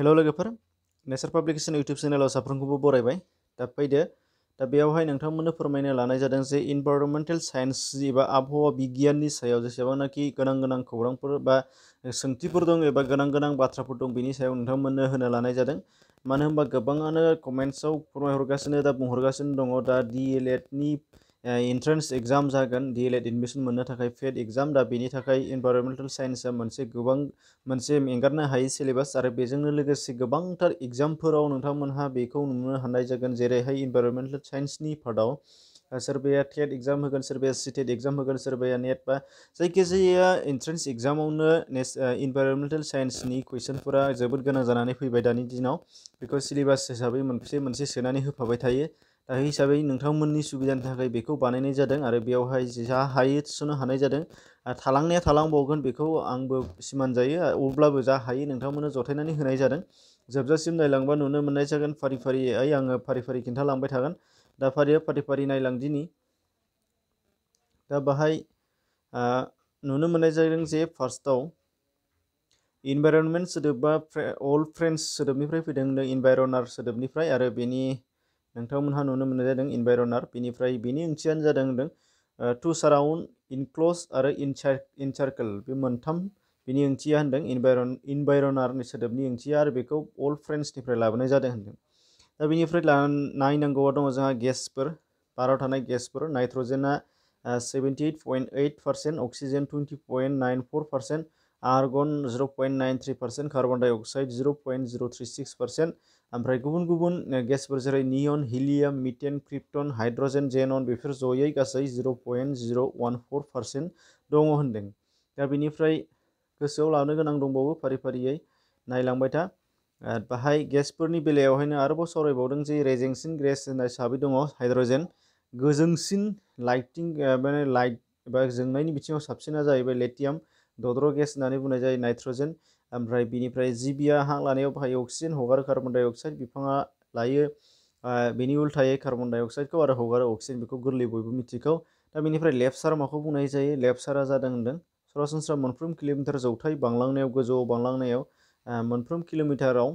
hello लोगोफोर nature publication YouTube चेनेलाव साफ्रोमखौबो बरायबाय दा फैदो दा बेयावहाय नोंथांमोननो फोरमायनो लानाय जादों जे इनभाइरनमेन्टेल साइन्स एबा आबहावा बिगियाननि सायाव जेसेबांनाखि गोनां गोनां खौरांफोर सोंथिफोर दं एबा गोनां गोनां बाथ्राफोर दं बेनि सायाव नोंथांमोननो होनो लानाय जादों मानो होनबा गोबाङानो कमेन्ट्सआव फोरमायहरगासिनो दा बुंहरगासिनो दङ दा डि एल एडनि एन्ट्रेन्स uh, एग्जाम जागोन डिएलएड एडमिसन मोननो थाखाय फेड एग्जाम दा बेनि थाखाय इनभाइरमेन्टेल साइन्सआ मोनसे गोबां मोनसे एंगारनो हायै सिलेबास आरो बेजोंनो लोगोसे गोबांथार एग्जामफोराव नोंथांमोनहा बेखौ नुनो हानाय जागोन जेरैहाय इनभाइरमेन्टेल साइन्सनि पार्टआव सोरबाया टेट एग्जाम होगोन सोरबाया सिटेट एग्जाम होगोन सोरबाया नेट बा जायखिजाया एन्ट्रेन्स एग्जामावनो नेस इनभाइरमेन्टेल साइन्सनि कुइसनफोरा जोबोद गोनां जानानै फैबाय दानि दिनाव बेखौ सिलेबास हिसाबै मोनसे मोनसे सोनानै होफाबाय थायो हिसाब नोंथांमोननि सुबिदानि बनाने बेखौ बानायनाय जादों आरो बेयावहाय जा हायो थिसननो हानाय जादों थालांनाया थालांबावगोन बेखौ आंबो सिमान जा हायो नोंथांमोननो जथायनानै होनाय जादों जोबजासिम नायलांबा नुनो मोननाय जागोन फारि फारियै आङो फारि दा फारिया फारि फारि नायलांदिनि दा बाहाय नुनो मोननाय जादों जे फार्स्टआव इनभाइरनमेन्ट सोदोबा अल फ्रेन्स सोदोबनिफ्राय फैदों इनभाइरनार सोदोबनिफ्राय आरो बेनि नोंथांमोनहा नुनो मोननाय जादों इनभाइरनार बेनिफ्राय बेनि ओंथियानो जादों टु साराउन्ड इनक्लस आरो इनसार्कोल बे मोनथाम बेनि ओंथिया होन्दों इनभाइरन इनभाइरनारनि सोदोबनि ओंथिया आरो बेखौ अल फ्रेन्सनिफ्राय लाबोनाय जादों होन्दों दा बेनिफ्राय नायनांगौआ दङ जोंहा गेसफोर बाराव थानाय गेसफोर नाइट्रजेना seventy eight point eight percent oxygen twenty point nine four percent argon zero point nine three percent carbon डाइ zero zero' point zero' six percent ओमफ्राय गुबुन गुबुन गेसफोर जेरै neon helium methane krypton hydrogen xenon बेफोर जयै गासै जिर' पइन्ट जिर' वान फर पार्सेन्ट दङ होन्दों दा बेनिफ्राय गोसोआव लानो गोनां दंबावो फारि फारियै नायलांबाय था बाहाय गेसफोरनि बेलायावहायनो आरोबाव सावरायबावदों जे रेजेंसिन गेस होननाय हिसाबै दङ हाइड्रजेन गोजोंसिन लाइटिं माने लाइट एबा जोंनायनि बिथिङाव साबसिना जाहैबाय लेटियाम दद्र गेस होननानै बुंनाय जायो नाइट्रजेन ओमफ्राय बिनिफ्राय जिबिया हां लानायाव बाहायो अक्सिजेन हगारो कार्बन डाइ अक्साइड बिफाङा लायो बेनि उल्थायै कार्बन डाइ अक्साइडखौ आरो हगारो अक्सिजेन बेखौ गोरलै बयबो मिथिगौ दा बेनिफ्राय लेपसार माखौ बुंनाय जायो लेपसारा जादों होनदों सरासनस्रा मोनफ्रोम किल'मिटार जौथाय बांलांनायाव गोजौआव बांलांनायाव मोनफ्रोम किल'मिटाराव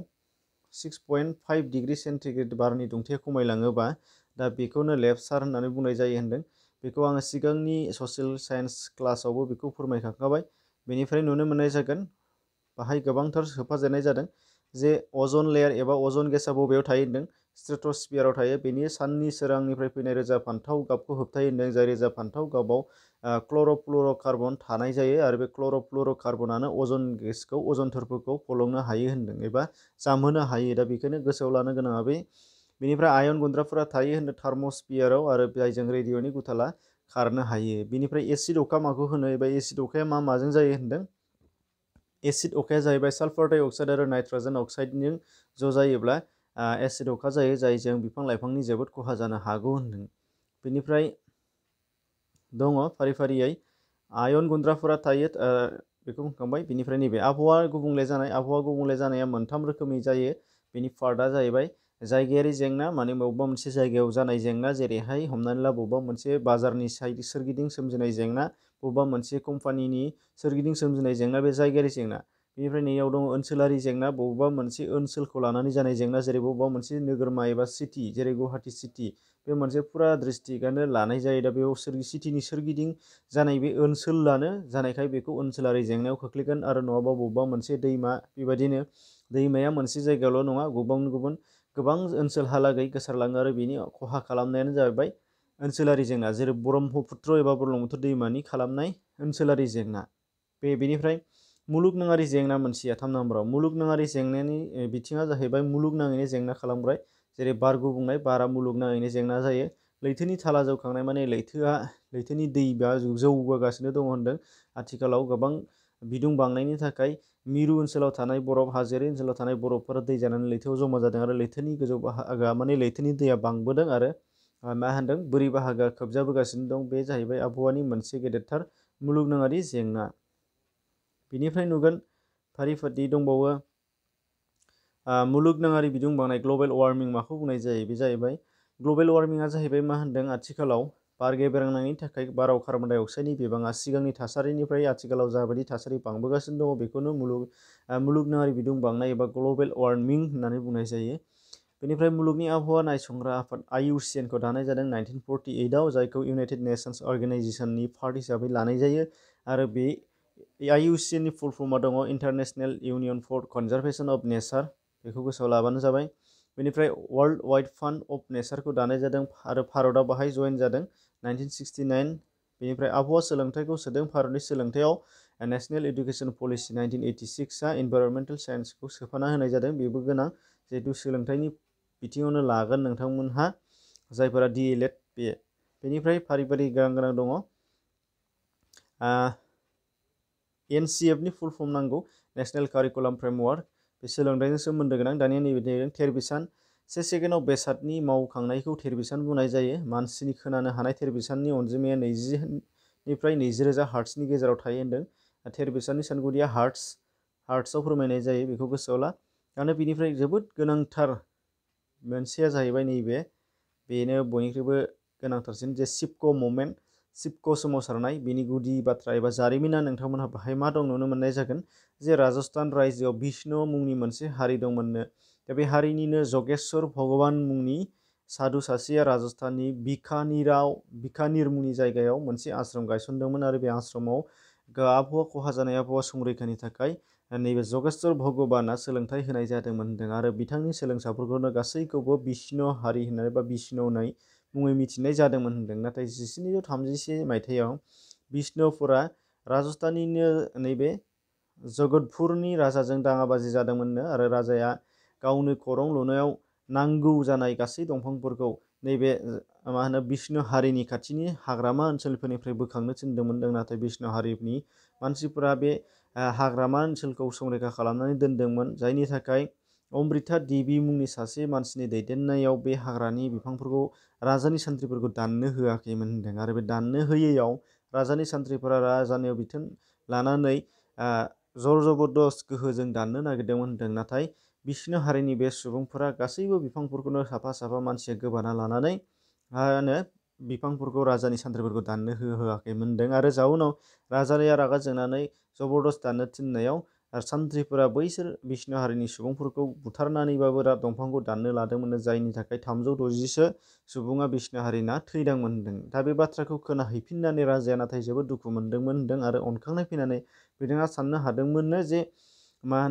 six point five degree centigrade बारनि दुंथाया खमायलाङोबा दा बेखौनो लेपसार होननानै बुंनाय जायो होन्दों बेखौ आङो सिगांनि ससियेल साइन्स क्लासावबो बेखौ फोरमायखांखाबाय बेनिफ्राय नुनो मोननाय जागोन बाहाय गोबांथार सोफादेरनाय जादों जे अजन लेयार एबा अजन गेसआ बबेयाव थायो होन्दों स्ट्रेट'स्फियाराव थायो बेनि साननि सोरांनिफ्राय फैनाय रोजा फान्थाव गाबखौ होबथायो होन्दों जाय रोजा फान्थाव गाबाव क्लर'फ्लुर'कार्बन थानाय जायो आरो बे क्लर'फ्लुर'कार्बनानो अजन गेसखौ अजन थोरफोरखौ फलंनो हायो होन्दों एबा जामहोनो हायो दा बेखायनो गोसोआव लानो गोनाङा बे बेनिफ्राय आयन गुन्द्राफोरा थायो होन्दों थार्म'स्फियाराव आरो जायजों रेडिय'नि गुथाला खारनो हायो बेनिफ्राय एसिड अखा माखौ होनो एबा एसिड अखाया मा माजों जायो होन्दों एसिड अखाया जाहैबाय साल्फार डाइ अक्साइड आरो नाइट्रजेन अक्साइडजों ज' जायोब्ला एसिड अखा जायो जायजों बिफां लाइफांनि जोबोद खहा जानो हागौ होन्दों बेनिफ्राय दङ फारि फारियै आयन गुन्द्राफोरा थायो बेखौ बुंखांबाय बेनिफ्राय नैबे आबहावा गुबुंले जानाय आबहावा गुबुंले जानाया मोनथाम रोखोमनि जायो बेनि पार्टआ जाहैबाय जायगायारि जेंना माने बबेबा मोनसे जायगायाव जानाय जेंना जेरैहाय हमनानै ला बबेबा मोनसे बाजारनि साइड सोरगिदिं सोमजिनाय जेंना बबेबा मोनसे कम्पानिनि सोरगिदिं सोमजिनाय जेंना बे जायगायारि जेंना बेनिफ्राय नैयाव दङ ओनसोलारि जेंना बबेबा मोनसे ओनसोलखौ लानानै जानाय जेंना जेरै बबेबा मोनसे नोगोरमा एबा सिटि जेरै गुवाहाटि सिटि बे मोनसे फुरा डिस्ट्रिक्टआनो लानाय जायो दा बेयाव सोरगि सिटिनि सोरगिदिं जानाय बे ओनसोलानो जानायखाय बेखौ ओनसोलारि जेंनायाव खोख्लैगोन आरो नङाबा बबेबा मोनसे दैमा बेबायदिनो दैमाया मोनसे जायगायावल' नङा गुबुन गुबुन गोबां ओनसोलहालागै गोसारलाङो आरो बेनि खहा खालामनायानो जाहैबाय ओनसोलारि जेंना जेरै ब्रह्मपुत्र एबा बुरलुंबुथुर दैमानि खालामनाय ओनसोलारि जेंना बे बेनिफ्राय मुलुगनाङारि जेंना मोनसेया थाम नाम्बाराव मुलुगनाङारि जेंनानि बिथिङा जाहैबाय मुलुगनाङैनो जेंना खालामग्राय जेरै बार गुबुंनाय बारा मुलुगनाङैनो जेंना जायो लैथोनि थाला जौखांनाय माने लैथोआ लैथोनि दैबा जौबोगासिनो दङ होन्दों आथिखालाव गोबां बिदुं बांनायनि थाखाय मिरु ओनसोलाव थानाय बरफ हाजोआरि ओनसोलाव थानाय बरफफोरा दै जानानै लैथोआव जमा जादों आरो लैथोनि गोजौ बाहागोआ माने लैथोनि दैया बांबोदों आरो मा होनदों बोरि बाहागोआ खोबजाबोगासिनो दं बे जाहैबाय आबहावानि मोनसे गेदेरथार मुलुगनाङारि जेंना बेनिफ्राय नुगोन फारि फारि दंबावो मुलुगनाङारि बिदुं बांनाय ग्लबेल वार्मिं माखौ बुंनाय जायो बे जाहैबाय ग्लबेल वार्मिंआ जाहैबाय मा होनदों आथिखालाव बार गेब्रेंनायनि थाखाय बाराव कार्बन डाइ अक्साइडनि बिबाङा सिगांनि थासारिनिफ्राय आथिखालाव जाबायदि थासारि बांबोगासिनो दङ बेखौनो मुलुग मुलुगनाङारि बिदुं बांनाय एबा ग्लबेल वार्मिं होननानै बुंनाय जायो बेनिफ्राय मुलुगनि आबहावा नायसंग्रा आफाद आइ इउ सि एनखौ दानाय जादों नाइनटिन फर्टि ओइटआव जायखौ इउनाइटेड नेशन्स अर्गेनाइजेसननि पार्ट हिसाबै लानाय जायो आरो बे आइ इउ सि एननि फुल फर्मा दङ international union for conservation of nature बेखौ गोसोआव लाबानो जाबाय बेनिफ्राय वर्ल्ड वाइड फान्ड अफ नेचारखौ दानाय जादों आरो भारतआ बाहाय जइन जादों नाइनटिन सिक्सटि नाइन बेनिफ्राय आबहावा सोलोंथाइखौ सोदों भारतनि सोलोंथाइयाव national education policy nineteen eighty सिक्सआ इनभाइरनमेन्टेल साइन्सखौ सोफाना होनाय जादों बेबो गोनां जिहेतु सोलोंथाइनि बिथिङावनो लागोन नोंथांमोनहा जायफोरा डि एल एड बे बेनिफ्राय फारि फारि गोनां फर्म नांगौ नेशनेल कारिकुलाम फ्रेमवर्क बे से सेकेन्डआव बेसादनि मावखांनायखौ थेरबिसान बुंनाय जायो मानसिनि खोनानो हानाय थेरबिसाननि अनजिमाया नैजिनिफ्राय नैजिरोजा हार्ट्सनि गेजेराव थायो होन्दों थेरबिसाननि सानगुदिया हार्ट्स हार्ट्सआव फोरमायनाय जायो बेखौ गोसोआव ला आरो बेनिफ्राय जोबोद गोनांथार मोनसेया जाहैबाय नैबे बेनो बयनिख्रुइबो गोनांथारसिन जे सिपक' मुभमेन्ट सिपक' सोमावसारनाय बेनि गुदि बाथ्रा एबा जारिमिना नोंथांमोनहा बाहाय मा दं नुनो मोननाय जागोन जे राजस्थान रायजोआव बिष्णु मुंनि मोनसे हारि दंमोननो दा बे हारिनिनो जगेश्वर भगवान मुंनि साधु सासेया राजस्थाननि बिकानिराव बिकानिर मुंनि जायगायाव मोनसे आश्रम गायसनदोंमोन आरो बे आश्रमाव आबहावा खहा जानाय आबहावा संरैखानि थाखाय नैबे जगेश्वर भगवाना सोलोंथाइ होनाय जादोंमोन होनदों आरो बिथांनि सोलोंसाफोरखौनो गासैखौबो बिष्णु हारि होननानै बा बिष्णु होननाय मुङै मिथिनाय जादोंमोन होनदों नाथाय जिस्निजौ थामजिसे मायथाइयाव बिष्णुपुरा राजस्थानिनो नैबे जगतपुरनि राजाजों दाङाबाजि जादोंमोननो आरो राजाया गावनो खरं लुनायाव नांगौ जानाय गासै दंफांफोरखौ नैबे मा होनो बिष्णु हारिनि खाथिनि हाग्रामा ओनसोलफोरनिफ्राय बोखांनो थिनदोंमोनदों नाथाय बिष्णु हारिनि मानसिफोरा बे हाग्रामा ओनसोलखौ संरैखा खालामनानै दोनदोंमोन जायनि थाखाय अमृता देबि मुंनि सासे मानसिनि दैदेननायाव बे हाग्रानि बिफांफोरखौ राजानि सान्थ्रिफोरखौ दाननो होआखैमोन होन्दों आरो बे दाननो होयैयाव राजानि सान्थ्रिफोरा राजानियाव बिथोन लानानै जर जबरदस्त गोहोजों दाननो नागिरदोंमोन होन्दों नाथाय बिसिनो हारिनि बे सुबुंफोरा गासैबो बिफांफोरखौनो साफा साफा मानसिया गोबाना लानानै मा होनो बिफांफोरखौ राजानि सान्थ्रिफोरखौ दाननो होहोआखै मोनदों आरो जाउनाव रागा जोंनानै जबरदस्त दाननो थिननायाव सान्थ्रिफोरा बैसोर बिष्णु हारिनि सुबुंफोरखौ बुथारनानैबाबो दंफांखौ दाननो लादोंमोन जायनि थाखाय थामजौ द'जिसो सुबुङा बिष्णु हारिना थैदोंमोन होन्दों दा बे बाथ्राखौ खोनाहैफिननानै राजाया नाथाय जोबोद दुखु मोनदोंमोन होन्दों आरो अनखांनाय फैनानै बिथाङा जे मा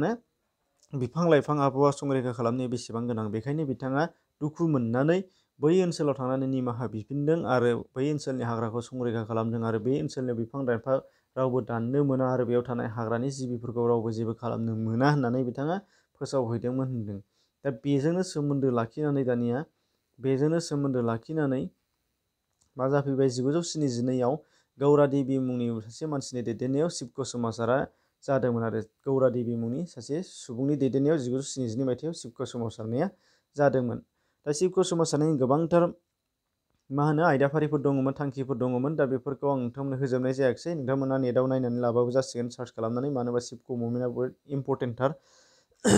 बिफां लाइफां आबहावा संरैखा खालामनाया बेसेबां गोनां बेखायनो बिथाङा दुखु मोननानै बै ओनसोलाव थांनानै निमाहा बिफिनदों आरो बै ओनसोलनि हाग्राखौ संरैखा खालामदों आरो बे ओनसोलनि बिफां लाइफां रावबो दाननो मोना आरो बेयाव थानाय हाग्रानि जिबिफोरखौ रावबो जेबो खालामनो मोना होननानै बिथाङा फोसावहैदोंमोन होनदों दा बेजोंनो सोमोन्दो लाखिनानै दानिया बेजोंनो सोमोन्दो लाखिनानै मा जाफैबाय जिगुजौ स्निजिनैआव गौरा देबि मुंनि सासे मानसिनि दैदेननायाव शिबक' समाजारा जादोंमोन आरो गौरा देबि मुंनि सासे सुबुंनि दैदेननायाव जिगुजौ स्निजिनै मायथाइयाव शिबक सोमावसारनाया जादोंमोन दा शिबक सोमावसारनायनि गोबांथार मा होनो आयदाफारिफोर दङमोन थांखिफोर दङमोन दा बेफोरखौ आं नोंथांमोननो होजोबनाय जायाखिसै नोंथांमोना नेटआव नायनानै लाबाबो जासिगोन सार्च खालामनानै मानो होनबा शिबक मुभमेन्टआ बहुद इम्पर्टेन्टथार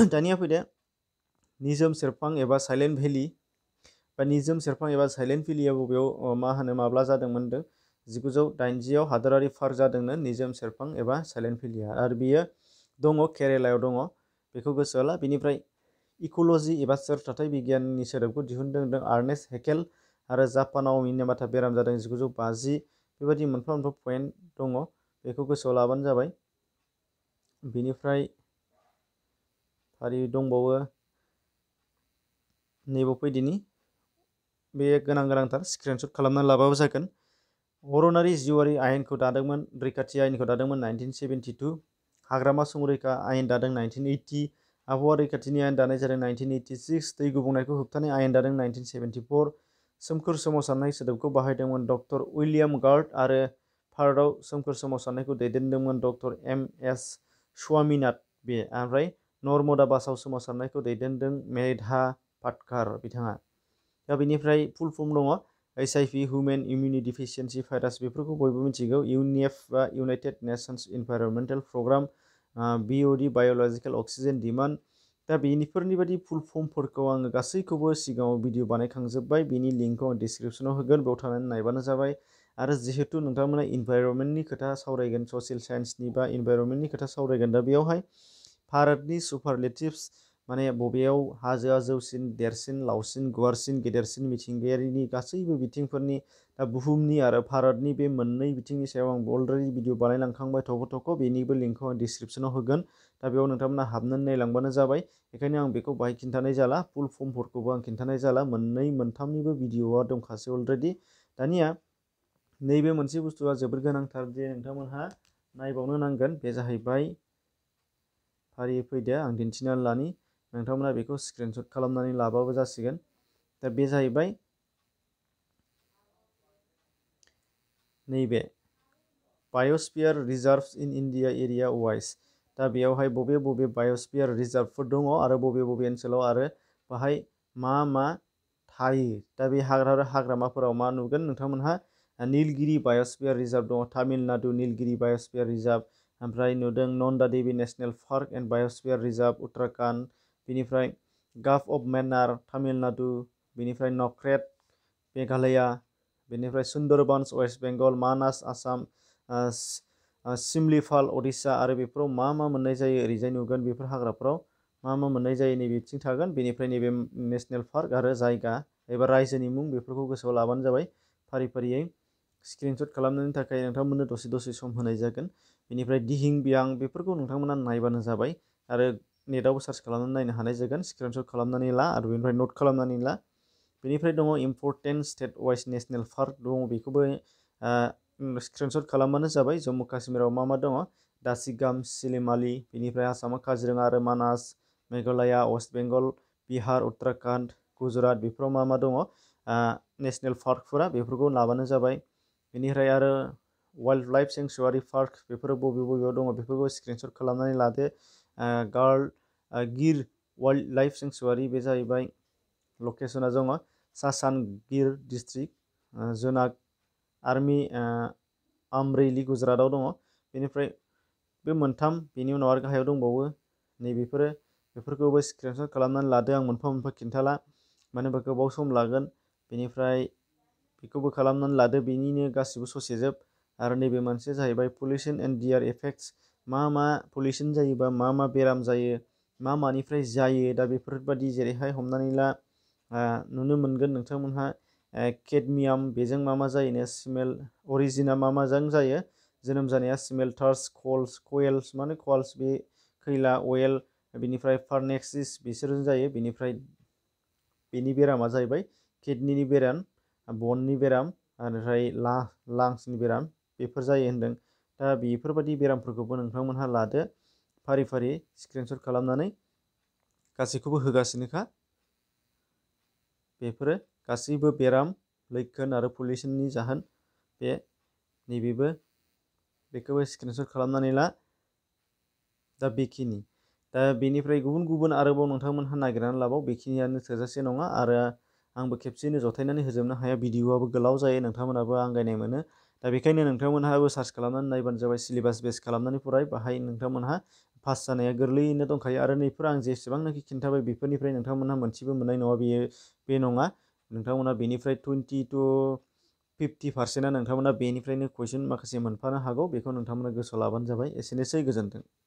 दानिया फैदो निजोम सेरफां एबा साइलेन्ट भेलि बा निजोम सेरफां एबा साइलेन्ट भेलिया बबेयाव मा होनो माब्ला जादोंमोन होनदों जिगुजौ दाइनजिआव हादोरारि पार्क जादोंनो निजोम सेरफां एबा साइलेन्ट भेलिया आरो बियो दङ केरेलायाव दङ बेखौ गोसोआव ला इक'ल'जि एबा सोरथाथाय बिगियाननि सोदोबखौ दिहुनदों आर्नेस हेकेल आरो जापानाव मिनेबाथा बेराम जादों जिगुजौ बाजि बेबायदि मोनफा मोनफा पइन्ट दङ बेखौ गोसोआव लाबानो जाबाय बेनिफ्राय फारि दंबावो नैबाव फैदिनि बे गोनां गोनांथार स्क्रिनशट खालामनानै लाबाबो जागोन अरनारि जिउआरि आयेनखौ दादोंमोन रैखाथि आयेनखौ दादोंमोन नाइनटिन सेभेनटि टु हाग्रामा संरैखा आयेन दादों नाइनटिन ओइटि आबहावा रैखाथिनि आयेन दानाय जादों नाइनटीन ओइटि सिक्स दै गुबुंनायखौ होबथानाय आयेन दादों नाइनटिन सेभेनटि फर सोमखोर सोमावसारनाय सोदोबखौ बाहायदोंमोन डक्टर उइलियाम गार्ड आरो भारताव सोमखोर सोमावसारनायखौ दैदेनदोंमोन डक्टर एम एस स्वामीनाथ बे ओमफ्राय नर्मदा बासाव सोमावसारनायखौ दैदेनदों मेधा पाटकार बिथाङा दा बेनिफ्राय फुल फर्म दङ H I V human immune' deficiency भाइरास बेफोरखौ बयबो मिथिगौ इउनिएफ बा nations environmental programme B O D biological oxygen demand दा बेनिफोरनि बायदि फुल फर्मफोरखौ आङो गासैखौबो सिगाङाव भिडिअ बानायखांजोब्बाय बेनि लिंकखौ आं डिसक्रिपसनाव होगोन बेयाव थानानै नायबानो जाबाय आरो जिहेतु नोंथांमोना इनभाइरनमेन्टनि खोथा सावरायगोन ससियेल साइन्सनि बा इनभाइरनमेन्टनि खोथा सावरायगोन दा बेयावहाय भारतनि सुपारलेटिभ्स माने बबेयाव हाजोआ जौसिन देरसिन लावसिन गुवारसिन गेदेरसिन मिथिंगायारिनि गासैबो बिथिंफोरनि दा बुहुमनि आरो भारतनि बे मोननै बिथिंनि सायाव आं अलरेडि भिडिअ बानायलांखांबाय थख' थख' बेनिबो लिंकखौ आं डिसक्रिपसनाव होगोन दा बेयाव नोंथांमोना हाबनानै नायलांबानो जाबाय बेखायनो आं बेखौ बाहाय खिन्थानाय जाला फुल फर्मफोरखौबो आं खिन्थानाय जाला मोननै मोनथामनिबो भिडिअआ दंखासै अलरेडि दानिया नैबे मोनसे बुस्तुआ जोबोर गोनांथार जे नोंथांमोनहा नायबावनो नांगोन बे जाहैबाय फारियै फैदो आं दिन्थिनानै लानि नोंथांमोना बेखौ स्क्रिनशट खालामनानै लाबाबो जासिगोन दा बे जाहैबाय नैबे biosphere reserves in India area wise दा बेयावहाय बबे बबे बायोस्फियार रिजार्भफोर दङ आरो बबे बबे ओनसोलाव आरो बाहाय मा मा थायो दा बे हाग्रा हाग्रामाफोराव मा नुगोन नोंथांमोनहा नीलगिरि बायोस्फियार रिजार्भ दङ तामिलनाडु नीलगिरि बायोस्फियार रिजार्भ ओमफ्राय नुदों Nanda Devi national park and biosphere reserve Uttarakhand बेनिफ्राय गाल्फ अफ मन्नार तामिलनाडु बेनिफ्राय नक्रेट मेघालय बेनिफ्राय सुन्दरबन्स वेस्ट बेंगल मानास आसाम सिमलिफाल उड़िसा आरो बेफोराव मा मा मोननाय जायो ओरैजाय नुगोन बेफोर हाग्राफ्राव मा मा मोननाय जायो नैबेथिं थागोन बेनिफ्राय नैबे नेसनेल पार्क आरो जायगा एबा रायजोनि मुं बेफोरखौ गोसोआव लाबानो जाबाय फारि फारियै स्क्रिनशट खालामनायनि थाखाय नोंथांमोननो दसे दसे सम होनाय जागोन बेनिफ्राय दिहिं बियां बेफोरखौ नोंथांमोना नायबानो जाबाय आरो नेटआवबो सार्च खालामनानै नायनो हानाय जागोन स्क्रिनशट खालामनानै ला आरो बेनिफ्राय नट खालामनानै ला बेनिफ्राय दङ important state wise national park दङ बेखौबो स्क्रिनशट खालामबानो जाबाय जम्मु काश्मीराव मा मा दङ दासिगाम सिलिमालि बेनिफ्राय आसामा काजिरङा आरो मानास मेघालया वेस्ट बेंगल बिहार उत्तराखन्ड गुजरात बेफोराव मा मा दङ नेशनेल पार्कफोरा बेफोरखौ लाबानो जाबाय बेनिफ्राय आरो वाइल्ड लाइफ सेंसुवारि पार्क बेफोरो बबे बबेयाव दङ बेफोरखौ स्क्रिनशट खालामनानै लादो गार्ल गिर वाइल्ड लाइफ सेंसुवारि बे जाहैबाय लकेसना दङ सा सानगिर डिस्ट्रिक्ट जुनाग आर्मि आमरेलि गुजरातआव दङ बेनिफ्राय बे मोनथाम बेनि उनाव आरो गाहायाव दंबावो नैबेफोरो बेफोरखौबो स्क्रिनशट खालामनानै लादो आं मोनफा मोनफा खिन्थाला मानो होनबा गोबाव सम लागोन बेनिफ्राय बेखौबो खालामनानै लादो बेनिनो गासिबो ससेजोब आरो नैबे मोनसे जाहैबाय पलिउसन एन्ड डियार एफेक्ट्स मा मा पलिउसन जायोबा मा मा बेराम जायो मा मानिफ्राय जायो दा बेफोरबादि जेरैहाय हमनानै ला नुनो मोनगोन नोंथांमोनहा केडमियाम बेजों मा मा जायोनो स्मेल अरिजिना मा माजों जायो जोनोम जानाया स्मेल्टार्स कल्स कयल्स माने कल्स बे खैला अयेल बेनिफ्राय फार्नेक्सिस बिसोरजों जायो बेनिफ्राय बेनि बेरामा जाहैबाय किडनिनि बेराम बननि बेराम ओमफ्राय लांसनि बेराम बेफोर जायो होन्दों दा बेफोरबादि बेरामफोरखौबो नोंथांमोनहा लादो फारि फारि स्क्रिनशट खालामनानै गासैखौबो होगासिनोखा बेफोरो गासैबो बेराम लैखोन आरो पलिउसननि जाहोन बे नैबेबो बेखौबो स्क्रिनशट खालामनानै ला दा बेखिनि दा बेनिफ्राय गुबुन गुबुन आरोबाव नोंथांमोनहा नागिरनानै लाबाव बेखिनियानो थोजासे नङा आरो आंबो खेबसेयैनो जथायनानै होजोबनो हाया भिडिअआबो गोलाव जायो नोंथांमोनाबो आंगायनाय मोनो दा बेखायनो नोंथांमोनहाबो सार्च खालामनानै नायबानो जाबाय सिलेबास बेस खालामनानै फराय बाहाय नोंथांमोनहा पास जानाया गोरलैयैनो दंखायो आरो नैफोर आं जेसेबांनाखि खिन्थाबाय बेफोरनिफ्राय नोंथांमोनहा मोनसेबो मोननाय नङा बेयो बे नङा नोंथांमोनहा बेनिफ्राय टुवेन्टि टु फिफ्टि पार्सेन्टआ नोंथांमोनहा बेनिफ्रायनो कुइसन माखासे मोनफानो हागौ बेखौ नोंथांमोना गोसोआव लाबानो जाबाय एसेनोसै गोजोन्थों